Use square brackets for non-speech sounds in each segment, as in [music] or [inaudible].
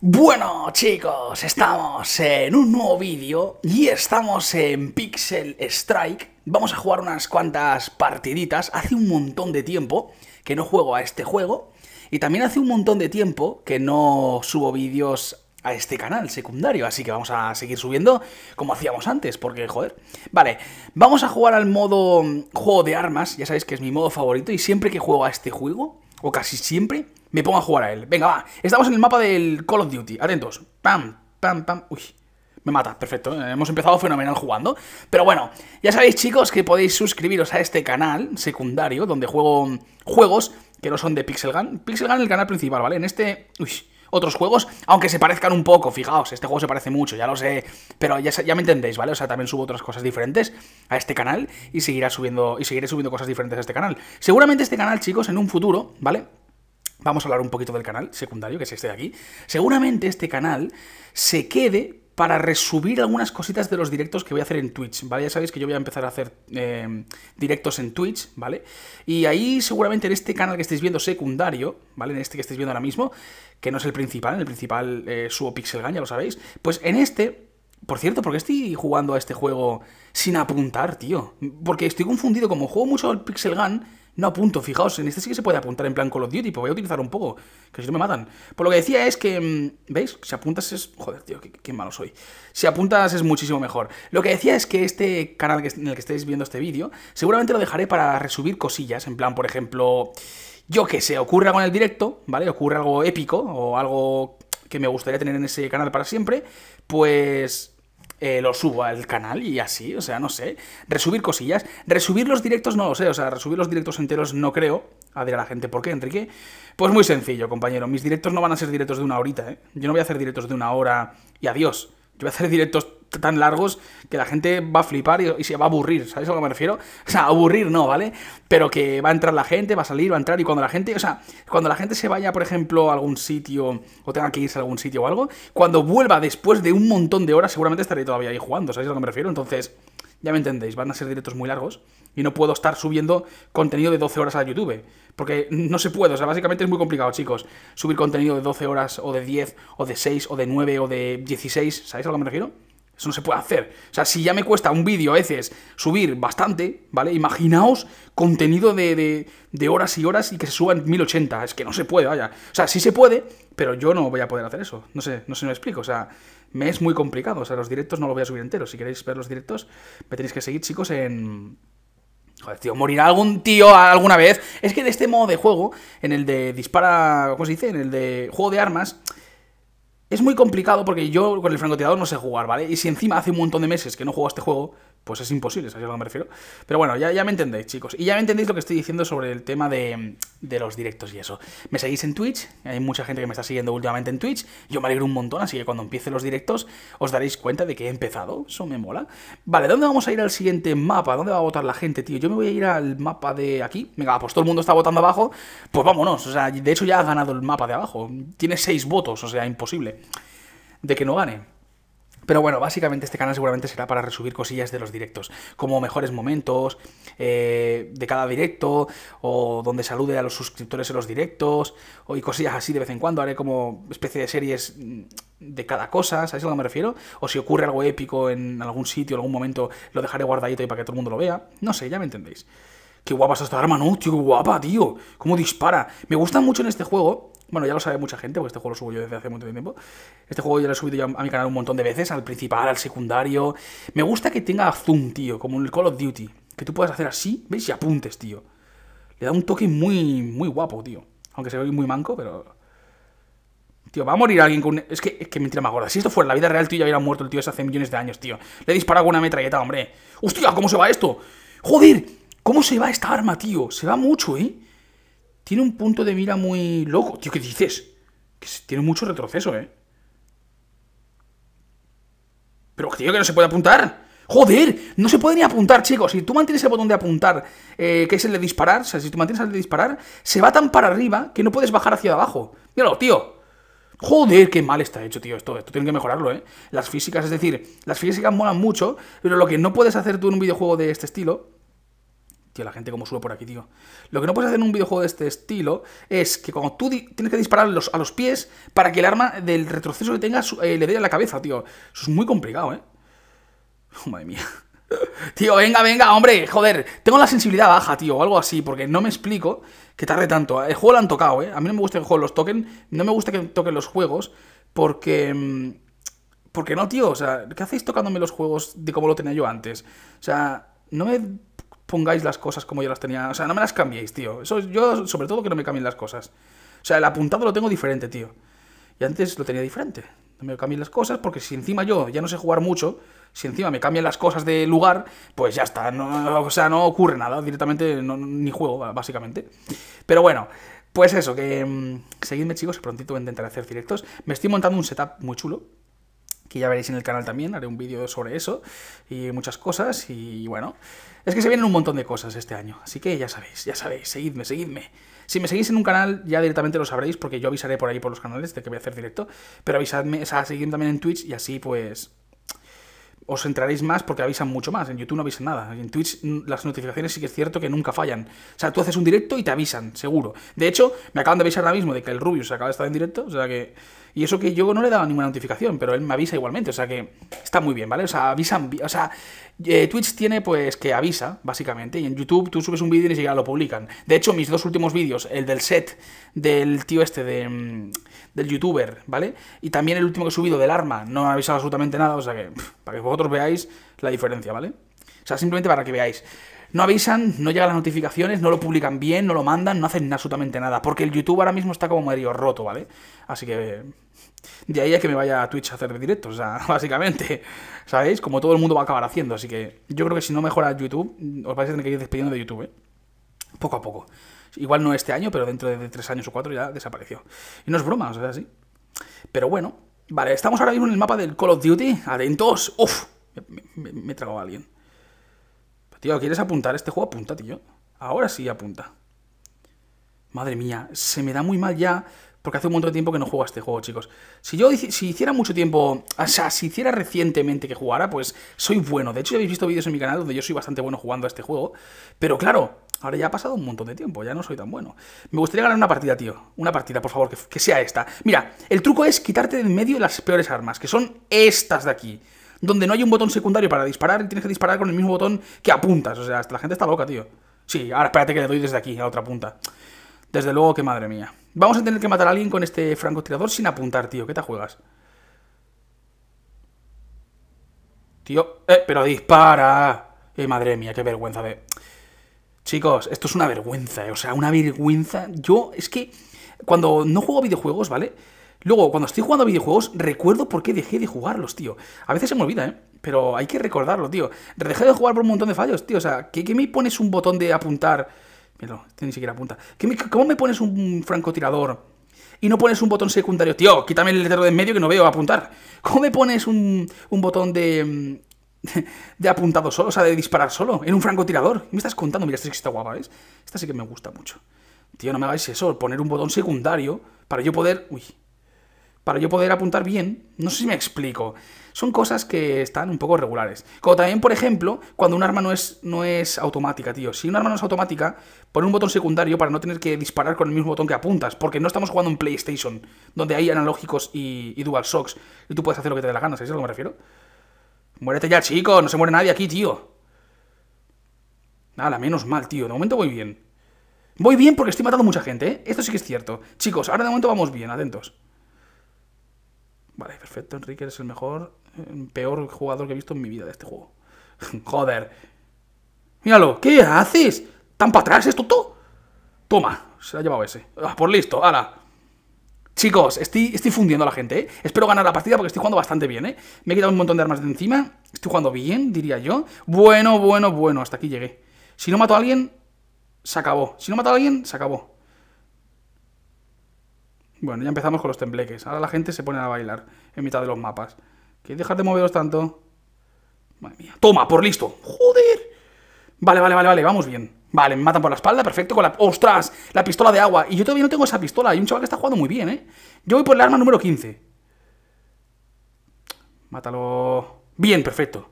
Bueno chicos, estamos en un nuevo vídeo y estamos en Pixel Strike. Vamos a jugar unas cuantas partiditas. Hace un montón de tiempo que no juego a este juego y también hace un montón de tiempo que no subo vídeos a este canal secundario, así que vamos a seguir subiendo como hacíamos antes, porque joder. Vale, vamos a jugar al modo juego de armas, ya sabéis que es mi modo favorito y siempre que juego a este juego o casi siempre, me pongo a jugar a él. Venga, va, estamos en el mapa del Call of Duty, atentos. Pam, pam, pam, uy. Me mata, perfecto. Eh, hemos empezado fenomenal jugando. Pero bueno, ya sabéis chicos que podéis suscribiros a este canal secundario donde juego juegos que no son de Pixel Gun. Pixel Gun es el canal principal, ¿vale? En este... Uy, otros juegos, aunque se parezcan un poco, fijaos, este juego se parece mucho, ya lo sé, pero ya, ya me entendéis, ¿vale? O sea, también subo otras cosas diferentes a este canal y, seguirá subiendo, y seguiré subiendo cosas diferentes a este canal. Seguramente este canal, chicos, en un futuro, ¿vale? Vamos a hablar un poquito del canal secundario, que es este de aquí. Seguramente este canal se quede para resubir algunas cositas de los directos que voy a hacer en Twitch, ¿vale? Ya sabéis que yo voy a empezar a hacer em, directos en Twitch, ¿vale? Y ahí seguramente en este canal que estáis viendo secundario, ¿vale? En este que estáis viendo ahora mismo, que no es el principal, en el principal eh, Pixel Gun ya lo sabéis, pues en este... Por cierto, porque estoy jugando a este juego sin apuntar, tío? Porque estoy confundido, como juego mucho al Pixel Gun, no apunto, fijaos, en este sí que se puede apuntar en plan Call of Duty, pero pues voy a utilizar un poco, que si no me matan. Por lo que decía es que, mm, ¿veis? Si apuntas es... Joder, tío, qué, qué malo soy. Si apuntas es muchísimo mejor. Lo que decía es que este canal en el que estáis viendo este vídeo, seguramente lo dejaré para resubir cosillas, en plan, por ejemplo... Yo qué sé, ocurre algo en el directo, ¿vale? Ocurre algo épico o algo que me gustaría tener en ese canal para siempre, pues eh, lo subo al canal y así, o sea, no sé. Resubir cosillas. Resubir los directos no lo sé, o sea, resubir los directos enteros no creo. A ver a la gente, ¿por qué, Enrique? Pues muy sencillo, compañero. Mis directos no van a ser directos de una horita, ¿eh? Yo no voy a hacer directos de una hora y adiós. Yo voy a hacer directos tan largos que la gente va a flipar y, se va a aburrir, ¿sabéis a lo que me refiero? [laughs] O sea, aburrir no, ¿vale? Pero que va a entrar la gente, va a salir, va a entrar y cuando la gente, o sea, cuando la gente se vaya, por ejemplo, a algún sitio o tenga que irse a algún sitio o algo, cuando vuelva después de un montón de horas seguramente estaré todavía ahí jugando, ¿sabéis a lo que me refiero? Entonces, ya me entendéis, van a ser directos muy largos y no puedo estar subiendo contenido de 12 horas a YouTube, porque no se puede, o sea, básicamente es muy complicado, chicos, subir contenido de 12 horas o de 10 o de 6 o de 9 o de 16, ¿sabéis a lo que me refiero? Eso no se puede hacer. O sea, si ya me cuesta un vídeo a veces subir bastante, ¿vale? Imaginaos contenido de, de, horas y horas y que se suba en 1080. Es que no se puede, vaya. O sea, sí se puede, pero yo no voy a poder hacer eso. No sé, no sé, me explico. O sea, me es muy complicado. O sea, los directos no los voy a subir enteros. Si queréis ver los directos, me tenéis que seguir, chicos, en... Joder, tío, morirá algún tío alguna vez. Es que en este modo de juego, en el de dispara... ¿Cómo se dice? En el de juego de armas es muy complicado porque yo con el francotirador no sé jugar, ¿vale? Y si encima hace un montón de meses que no juego a este juego, pues es imposible, ¿sabéis a lo que me refiero? Pero bueno, ya, ya me entendéis, chicos. Y ya me entendéis lo que estoy diciendo sobre el tema de, los directos y eso. Me seguís en Twitch, hay mucha gente que me está siguiendo últimamente en Twitch. Yo me alegro un montón, así que cuando empiece los directos os daréis cuenta de que he empezado. Eso me mola. Vale, ¿dónde vamos a ir al siguiente mapa? ¿Dónde va a votar la gente, tío? Yo me voy a ir al mapa de aquí. Venga, pues todo el mundo está votando abajo. Pues vámonos. O sea, de hecho ya ha ganado el mapa de abajo. Tiene seis votos, o sea, imposible de que no gane. Pero bueno, básicamente este canal seguramente será para resubir cosillas de los directos, como mejores momentos eh, de cada directo, o donde salude a los suscriptores en los directos, o y cosillas así de vez en cuando. Haré como especie de series mm, de cada cosa, ¿sabéis a lo que me refiero? O si ocurre algo épico en algún sitio, en algún momento, lo dejaré guardadito ahí para que todo el mundo lo vea. No sé, ya me entendéis. Qué guapa está esta arma, ¿no? Tío, qué guapa, tío. Cómo dispara. Me gusta mucho en este juego bueno, ya lo sabe mucha gente, porque este juego lo subo yo desde hace mucho tiempo. Este juego ya lo he subido ya a mi canal un montón de veces, al principal, al secundario. Me gusta que tenga zoom, tío, como en el Call of Duty. Que tú puedas hacer así, ¿veis? Y apuntes, tío. Le da un toque muy, muy guapo, tío. Aunque se ve muy manco, pero... Tío, va a morir alguien con... Es que, es que mentira más gorda. Si esto fuera la vida real, tío, ya hubiera muerto el tío hace millones de años, tío. Le dispara disparado con una metralleta, hombre. ¡Hostia! ¿Cómo se va esto? ¡Joder! ¿Cómo se va esta arma, tío? Se va mucho, ¿eh? tiene un punto de mira muy loco. Tío, ¿qué dices? Que tiene mucho retroceso, ¿eh? Pero, tío, que no se puede apuntar. ¡Joder! No se puede ni apuntar, chicos. Si tú mantienes el botón de apuntar, eh, que es el de disparar, o sea, si tú mantienes el de disparar, se va tan para arriba que no puedes bajar hacia abajo. Míralo, tío. Joder, qué mal está hecho, tío, esto, esto tienen que mejorarlo, ¿eh? Las físicas, es decir, las físicas molan mucho, pero lo que no puedes hacer tú en un videojuego de este estilo la gente como sube por aquí, tío. Lo que no puedes hacer en un videojuego de este estilo es que cuando tú tienes que disparar a los pies para que el arma del retroceso que tenga eh, le dé a la cabeza, tío. Eso es muy complicado, ¿eh? [laughs] madre mía. [laughs] Tío, venga, venga, hombre, joder, tengo la sensibilidad baja, tío, o algo así, porque no me explico que tarde tanto. El juego lo han tocado, ¿eh? A mí no me gusta que juego los toquen, no me gusta que toquen los juegos, porque... Mm, porque no, tío, o sea, ¿qué hacéis tocándome los juegos de como lo tenía yo antes? O sea, no me pongáis las cosas como yo las tenía. O sea, no me las cambiéis, tío. Eso, yo, sobre todo, que no me cambien las cosas. O sea, el apuntado lo tengo diferente, tío. Y antes lo tenía diferente. No me cambien las cosas, porque si encima yo ya no sé jugar mucho, si encima me cambian las cosas de lugar, pues ya está. o sea, no ocurre nada. Directamente ni juego, básicamente. Pero bueno. Pues eso, que mm, seguidme chicos, prontito intentar hacer directos. Me estoy montando un setup muy chulo, que ya veréis en el canal también, haré un vídeo sobre eso y muchas cosas y bueno, es que se vienen un montón de cosas este año, así que ya sabéis, ya sabéis, seguidme, seguidme. Si me seguís en un canal ya directamente lo sabréis porque yo avisaré por ahí por los canales de que voy a hacer directo, pero avisadme, o sea, seguidme también en Twitch y así pues os entraréis más porque avisan mucho más. En YouTube no avisan nada. En Twitch mm, las notificaciones sí que es cierto que nunca fallan. O sea, tú haces un directo y te avisan, seguro. De hecho, me acaban de avisar ahora mismo de que el Rubius acaba de estar en directo. O sea que. Y eso que yo no le he dado ninguna notificación, pero él me avisa igualmente. O sea que está muy bien, ¿vale? O sea, avisan. O sea, eh, Twitch tiene pues que avisa, básicamente. Y en YouTube tú subes un vídeo y ni siquiera lo publican. De hecho, mis dos últimos vídeos, el del set del tío este de, mm, del youtuber, ¿vale? Y también el último que he subido del arma, no me ha avisado absolutamente nada. O sea que, para veáis la diferencia, ¿vale? O sea, simplemente para que veáis. No avisan, no llegan las notificaciones, no lo publican bien, no lo mandan, no hacen absolutamente nada. Porque el YouTube ahora mismo está como medio roto, ¿vale? Así que. De ahí a que me vaya a Twitch a hacer directos, o sea, [laughs] básicamente. ¿Sabéis? Como todo el mundo va a acabar haciendo. Así que yo creo que si no mejora YouTube, os vais a tener que ir despidiendo de YouTube, ¿eh? Poco a poco. Igual no este año, pero dentro de tres años o cuatro ya desapareció. Y no es broma, o sea, sí Pero bueno, Vale, estamos ahora mismo en el mapa del Call of Duty. Atentos. Uf, me, he tragado a alguien. tío, ¿quieres apuntar este juego? Apunta, tío. Ahora sí apunta. Madre mía, se me da muy mal ya porque hace un montón de tiempo que no juego a este juego, chicos. Si yo si hiciera mucho tiempo, o sea, si hiciera recientemente que jugara, pues soy bueno. De hecho, ya habéis visto vídeos en mi canal donde yo soy bastante bueno jugando a este juego. Pero claro, Ahora ya ha pasado un montón de tiempo, ya no soy tan bueno. Me gustaría ganar una partida, tío. Una partida, por favor, que, sea esta. Mira, el truco es quitarte de en medio las peores armas, que son estas de aquí. Donde no hay un botón secundario para disparar y tienes que disparar con el mismo botón que apuntas. O sea, la gente está loca, tío. Sí, ahora espérate que le doy desde aquí, a otra punta. Desde luego que madre mía. Vamos a tener que matar a alguien con este francotirador sin apuntar, tío. ¿Qué te juegas? Tío, eh, pero dispara. Eh, madre mía, qué vergüenza de... Chicos, esto es una vergüenza, ¿eh? o sea, una vergüenza. Yo, es que cuando no juego videojuegos, ¿vale? Luego, cuando estoy jugando videojuegos, recuerdo por qué dejé de jugarlos, tío. A veces se me olvida, ¿eh? Pero hay que recordarlo, tío. Dejé de jugar por un montón de fallos, tío. O sea, ¿qué, me pones un botón de apuntar? pero este ni siquiera apunta. ¿Cómo me pones un francotirador y no pones un botón secundario? Tío, quítame el letrero de en medio que no veo apuntar. ¿Cómo me pones un botón de, mm, [laughs] de apuntado solo, o sea, de disparar solo, en un francotirador. me estás contando? Mira, esta sí que está guapa, ¿ves? Esta sí que me gusta mucho. Tío, no me hagáis eso, poner un botón secundario para yo poder... Uy. Para yo poder apuntar bien, no sé si me explico. Son cosas que están un poco regulares. Como también, por ejemplo, cuando un arma no es, no es automática, tío. Si un arma no es automática, poner un botón secundario para no tener que disparar con el mismo botón que apuntas. Porque no estamos jugando en PlayStation, donde hay analógicos y, y dual y tú puedes hacer lo que te dé la gana, ¿sabes a lo que me refiero? Muérete ya, chico. No se muere nadie aquí, tío. Nada, menos mal, tío. De momento voy bien. Voy bien porque estoy matando mucha gente, ¿eh? Esto sí que es cierto. Chicos, ahora de momento vamos bien, atentos. Vale, perfecto. Enrique es el mejor, peor jugador que he visto en mi vida de este juego. [laughs] Joder. Míralo. ¿Qué haces? ¿Tan para atrás, esto tú! Toma. Se ha llevado ese. Ah, por pues listo. hala. Chicos, estoy, estoy fundiendo a la gente, ¿eh? Espero ganar la partida porque estoy jugando bastante bien, ¿eh? Me he quitado un montón de armas de encima. Estoy jugando bien, diría yo. Bueno, bueno, bueno, hasta aquí llegué. Si no mato a alguien, se acabó. Si no mato a alguien, se acabó. Bueno, ya empezamos con los tembleques. Ahora la gente se pone a bailar en mitad de los mapas. que dejar de moveros tanto? Madre mía. ¡Toma, por listo! ¡Joder! Vale, vale, vale, vale, vamos bien. Vale, me matan por la espalda, perfecto, con la... ¡Ostras! La pistola de agua. Y yo todavía no tengo esa pistola. Hay un chaval que está jugando muy bien, ¿eh? Yo voy por el arma número 15. Mátalo. Bien, perfecto.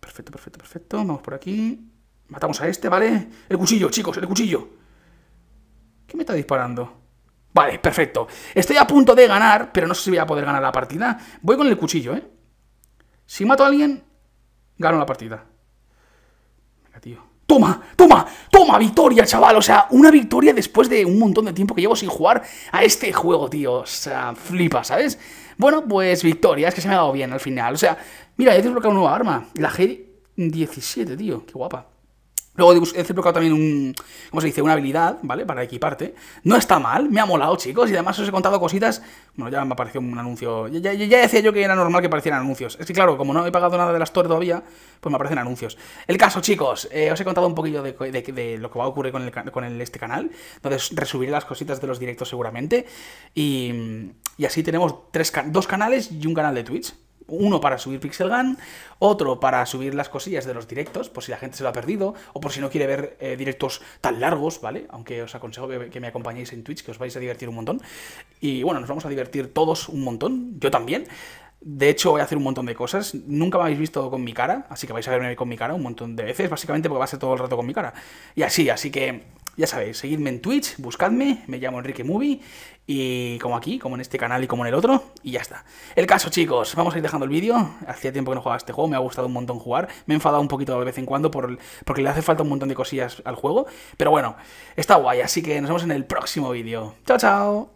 Perfecto, perfecto, perfecto. Vamos por aquí. Matamos a este, ¿vale? El cuchillo, chicos, el cuchillo. ¿Qué me está disparando? Vale, perfecto. Estoy a punto de ganar, pero no sé si voy a poder ganar la partida. Voy con el cuchillo, ¿eh? Si mato a alguien, gano la partida. Venga, tío. Toma, toma, toma, victoria, chaval. O sea, una victoria después de un montón de tiempo que llevo sin jugar a este juego, tío. O sea, flipa, ¿sabes? Bueno, pues victoria, es que se me ha dado bien al final. O sea, mira, he desbloqueado una nueva arma, la G17, tío. Qué guapa. Luego he desbloqueado también un, ¿cómo se dice? Una habilidad, ¿vale? Para equiparte. No está mal, me ha molado, chicos. Y además os he contado cositas. Bueno, ya me apareció un anuncio. Ya, ya, decía yo que era normal que aparecieran anuncios. Es que claro, como no he pagado nada de las torres todavía, pues me aparecen anuncios. El caso, chicos, eh, os he contado un poquillo de, lo que va a ocurrir con, el, este canal. Entonces resubiré las cositas de los directos seguramente. Y, así tenemos tres, dos canales y un canal de Twitch uno para subir Pixel Gun, otro para subir las cosillas de los directos, por si la gente se lo ha perdido, o por si no quiere ver eh, directos tan largos, ¿vale? Aunque os aconsejo que me acompañéis en Twitch, que os vais a divertir un montón. Y bueno, nos vamos a divertir todos un montón, yo también. De hecho, voy a hacer un montón de cosas. Nunca me habéis visto con mi cara, así que vais a verme con mi cara un montón de veces, básicamente porque va a ser todo el rato con mi cara. Y así, así que ya sabéis, seguidme en Twitch, buscadme, me llamo Enrique Movie, y como aquí, como en este canal y como en el otro, y ya está. El caso, chicos, vamos a ir dejando el vídeo. Hacía tiempo que no jugaba este juego, me ha gustado un montón jugar. Me he enfadado un poquito de vez en cuando por, porque le hace falta un montón de cosillas al juego. Pero bueno, está guay, así que nos vemos en el próximo vídeo. ¡Chao, chao!